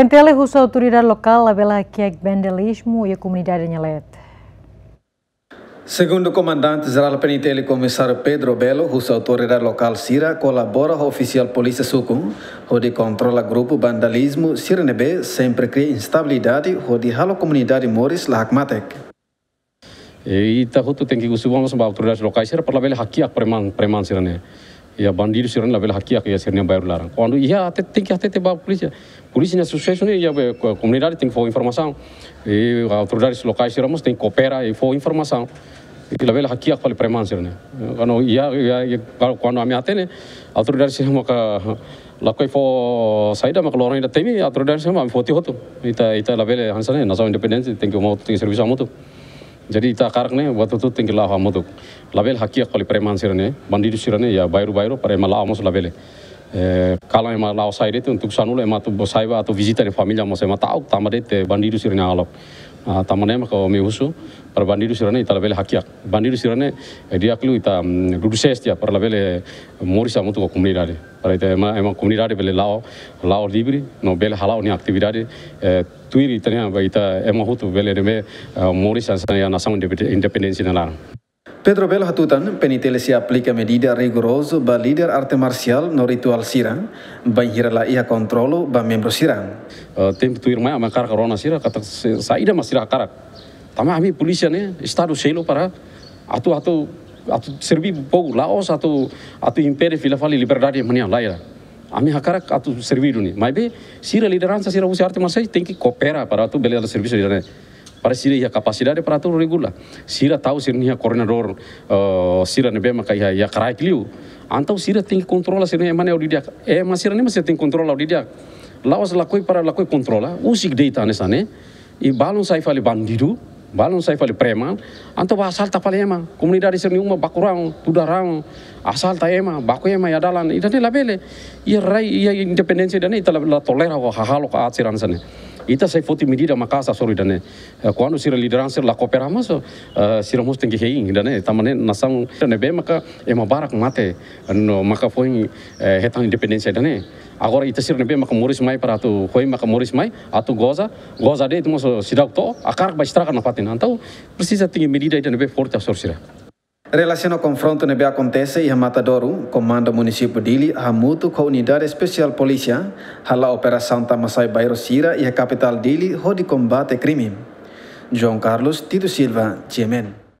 Tentelih a autoridade local a vela que é vandalismo e a comunidade alerta. Segundo o comandante-geral penitente comissário Pedro Belo, a autoridade local Sira colabora com o oficial Polícia Sucum, onde controla grupo vandalismo Sirenebe, sempre cria instabilidade, onde rala comunidade Moris Lakmatek. E tá, tem que usar a autoridade local Sira para ver aqui a preman, preman Sirene ya bandir siran label hakia ke sirnya bayar larang quando ia até tem que até ter ba polícia polícia na associação e a comunidade tem que for informação e autoridades locais siramos tem que coopera e for informação e label hakia qual preman sirne quando ia quando a minha tene né, autoridades sirmo ka lakoi fo saída mak lorong ida temi autoridades sirmo fo ti hotu ita ita label hansane né, nação independente tem que uma tem serviço a moto jadi ita karakne watu tu tinggi lawa muduk label hakia kali preman sirane bandidu sirane ya bayru bayru prema lawa labele eh, kalau ema lawa saire itu untuk sanule ema tu bosaiba atau visitor familia mus ema tauk tamadete bandidu sirane alok Ah, tamanema kao mi usu para bandido sirane ita labele hakiak bandido sirane eh, dia klu ita duduses mm, dia ya, para labele eh, morisa mutu comunidade para ita ema ema comunidade bele lao lao livre no bele halao ni actividade eh, tuiri tanya ita ema hutu bele reme morisa sana ya nação independensi nalar Pedro Belo Hatutan, penitencia aplica medida rigoroso ba líder arte marcial no ritual sirang, ba hirala ia kontrolo ba membro sirang. Uh, tem tu irmã ma cara corona sira kata saída mas sira cara. Tama ami polícia né, estado selo para atu atu atu servi pou Laos atu atu impere fila fali liberdade mania laira. Ami hakara atu servido ni. Mas be sira liderança sira usi arte marcial tem que cooperar para atu beleza serviço para sira ya capacidade para tudo regula sira tal sira ia coordenador uh, sira nebe maka ia ya carai kliu antau sira tem que controla sira ia mana audidiak eh mas sira nem mas tem controla audidiak lawas lakoi para lakoi kontrola usik data ne sane e balon saifali fale balon saifali preman Antau ba asalta fale ema comunidade sira uma bakurang tudarang asalta ema baku ema ya dalan ida ne labele ia rai ia independensi dane ita la tolera ko hahalo ka atsiran sane Ita sai foti medida makasa sori dane. Eh, quando sira liderança la coopera mas eh, sira mos tem que rei dane. Tamane nasang dane be maka ema barak mate no maka foi retan eh, independência dane. Agora ita sira be maka moris mai para tu foi maka moris mai atu goza goza de itu mos sidak to akar ba estraga na patin antau precisa tingi medida dane bem forte a sor Relação ao confronto ne acontece e matadoru Matadouro, comando município Dili, a mutu com a unidade especial polícia, hala operação Tamasai Bairosira e a capital Dili, rode combate crime. John Carlos Tito Silva, Tiemen.